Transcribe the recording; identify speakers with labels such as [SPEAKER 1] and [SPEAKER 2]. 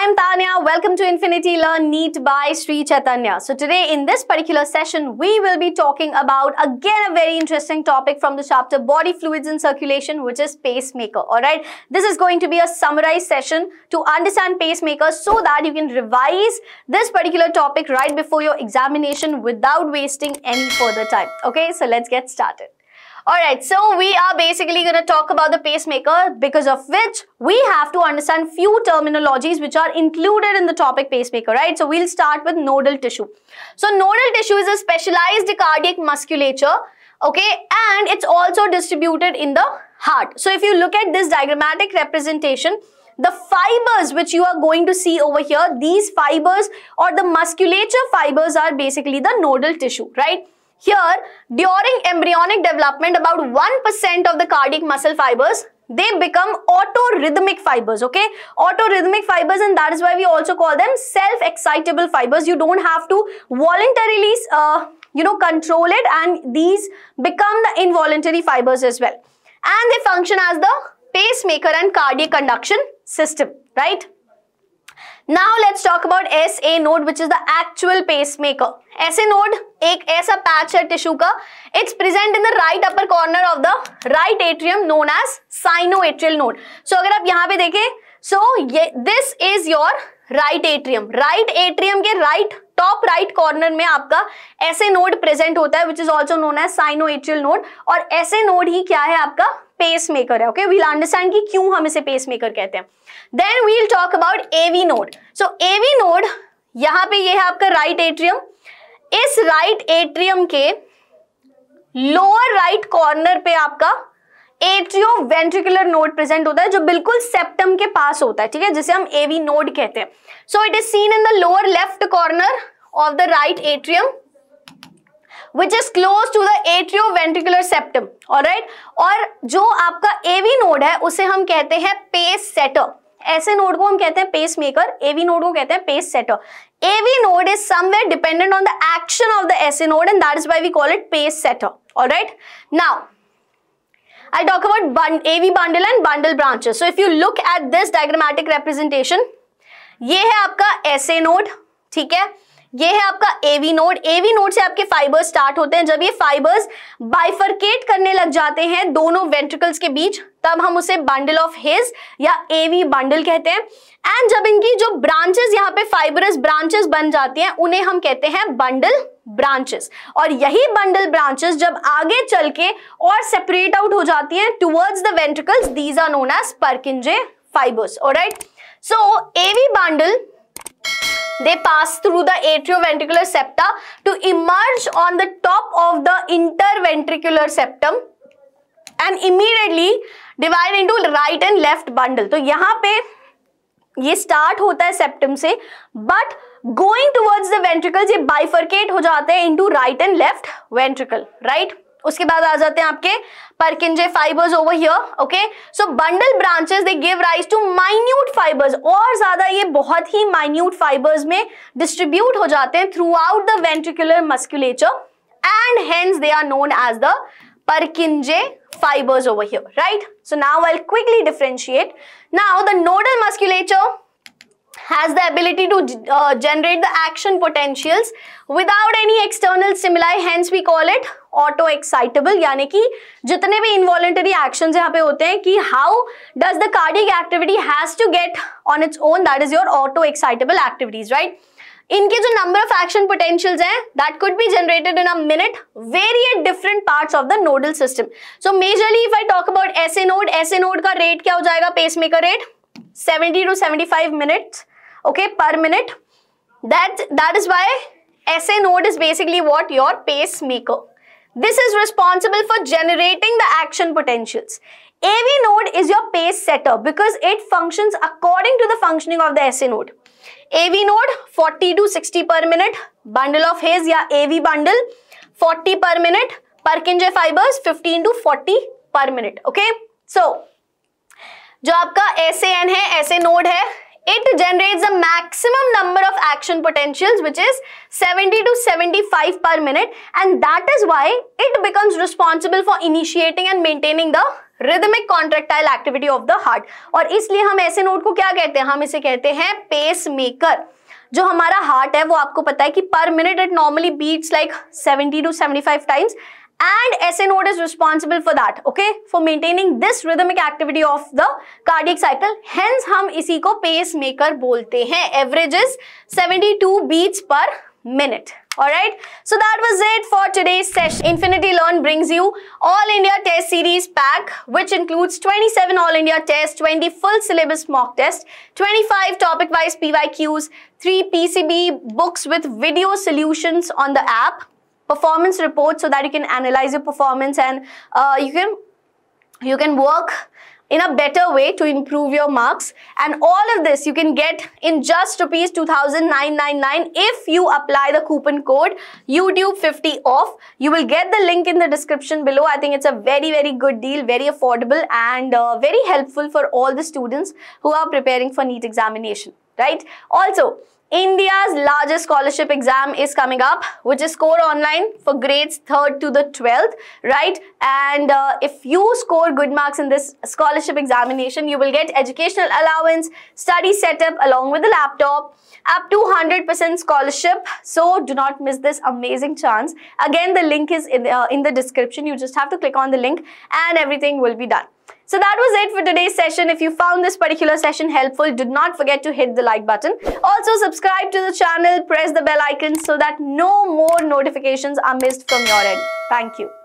[SPEAKER 1] I'm Tanya. Welcome to Infinity Learn Neat by Sri Chaitanya. So today in this particular session, we will be talking about again a very interesting topic from the chapter Body Fluids in Circulation, which is pacemaker. All right. This is going to be a summarized session to understand pacemaker so that you can revise this particular topic right before your examination without wasting any further time. Okay. So let's get started. Alright, so we are basically going to talk about the pacemaker because of which we have to understand few terminologies which are included in the topic pacemaker, right? So we'll start with nodal tissue. So nodal tissue is a specialized cardiac musculature, okay, and it's also distributed in the heart. So if you look at this diagrammatic representation, the fibers which you are going to see over here, these fibers or the musculature fibers are basically the nodal tissue, right? Here, during embryonic development, about 1% of the cardiac muscle fibers they become autorhythmic fibers okay autorhythmic fibers and that is why we also call them self excitable fibers you don't have to voluntarily uh, you know control it and these become the involuntary fibers as well and they function as the pacemaker and cardiac conduction system right now let's talk about S A node which is the actual pacemaker S A node एक ऐसा पैच है tissue का it's present in the right upper corner of the right atrium known as sino atrial node so अगर आप यहाँ पे देखें सो ये this is your right atrium right atrium के राइट टॉप राइट कॉर्नर में आपका ऐसे नोड प्रेजेंट होता है which is also known as sino atrial node और ऐसे नोड ही क्या है आपका पेस मेकर है ओके वील अंडरस्टैंड कि क्यों हम इसे पेस मेकर कहते हैं then we'll talk about AV node so AV node यहां पे ये है आपका राइट right एट्रियम इस राइट right एट्रियम के लोअर राइट कॉर्नर पे आपका एट्रियो वेंट्रिकुलर नोड प्रेजेंट होता है जो बिल्कुल सेप्टम के पास होता है ठीक है जिसे हम एवी नोड कहते हैं so it is seen in the lower left corner of the right atrium which is close to the atrio atrioventricular septum और राइट और जो आपका एवी नोड है उसे हम कहते हैं पेस सेटर ऐसे नोड को हम कहते हैं पेस मेकर एवी नोड को कहते हैं pace setter AV node is somewhere dependent on the action of the SA node and that is by we call it pace setter right now I talk about AV bundle and bundle branches so if you look at this diagrammatic diagrammatic ये है आपका SA node ठीक है? ये है आपका AV node AV node से आपके फाइबर्स स्टार्ट होते हैं जब ये फाइबर्स बाइफरकेट करने लग जाते हैं दोनों वेंट्रिकल्स के बीच तब हम उसे बंडल ऑफ हिज या एवी बंडल कहते हैं एंड जब इनकी जो ब्रांचेस यहाँ पे फाइबरस ब्रांचेस बन जाती हैं उन्हें हम कहते हैं बंडल ब्रांचेस और यही बंडल ब्रांचेस जब आगे चल के और सेपरेट आउट हो जाती हैं towards the ventricles these are known as Purkinje fibres और right so AV bundle They pass through the atrioventricular septa to emerge on the top of the interventricular septum and immediately divide into right and left bundle. तो यहाँ पे ये start होता है septum से but going towards the ventricle ये bifurcate हो जाते हैं into right and left ventricle right उसके बाद आ जाते हैं आपके Purkinje fibres over here okay so bundle branches they give rise to minute fibres और ज्यादा ये बहुत ही माइन्यूट फाइबर्स में डिस्ट्रीब्यूट हो जाते हैं throughout the ventricular musculature and hence they are known as the Purkinje Purkinje fibers over here, right? So now quickly quickly now the nodal nodal has the ability to uh, generate the action potentials without any external stimuli hence we call it auto excitable यानी कि जितने भी इन्वॉलेंटरी action यहाँ पे होते हैं कि how does the cardiac activity has to get on its own that is your auto excitable activities right इनके जो नंबर ऑफ एक्शन पोटेंशियल हैं that could be generated in a minute very at different parts of the nodal system so majorly if I talk about S A node S A node का rate क्या हो जाएगा pacemaker rate 70 to 75 minutes okay per minute that that is why SA node is basically what your pacemaker this is responsible for generating the action potentials AV node is your pace setter because it functions according to the functioning of the SA node AV node 40 to 60 per minute bundle of haze ya AV bundle 40 per minute Purkinje fibers 15 to 40 per minute okay so जो आपका SA N है SA node है it generates a maximum number of action potentials which is 70 to 75 per minute and that is why it becomes responsible for initiating and maintaining the rhythmic contractile activity of the heart aur isliye hum aise node ko kya kehte hain hum ise kehte hain pacemaker जो हमारा heart है वो आपको पता है कि per minute it normally beats like 70 to 75 times and SA node is responsible for that, okay? For maintaining this rhythmic activity of the cardiac cycle. Hence, हम इसी को pacemaker बोलते हैं. Average is 72 beats per minute. Alright, so that was it for today's session. Infinity Learn brings you All India Test Series pack, which includes 27 All India tests, 20 full syllabus mock tests, 25 topic-wise PYQs, 3 PCB books with video solutions on the app, performance reports so that you can analyze your performance and uh, you can you can work in a better way to improve your marks and all of this you can get in just rupees 2999 if you apply the coupon code youtube 50 off you will get the link in the description below i think it's a very very good deal very affordable and uh, very helpful for all the students who are preparing for NEET examination right also India's largest scholarship exam is coming up, which is score online for grades 3rd to the 12th, right? And uh, if you score good marks in this scholarship examination, you will get educational allowance, study setup along with a laptop, up to 100% scholarship. So do not miss this amazing chance. Again, the link is in the, uh, in the description. You just have to click on the link and everything will be done. So that was it for today's session. If you found this particular session helpful, do not forget to hit the like button. Also subscribe to the channel, press the bell icon so that no more notifications are missed from your end. Thank you.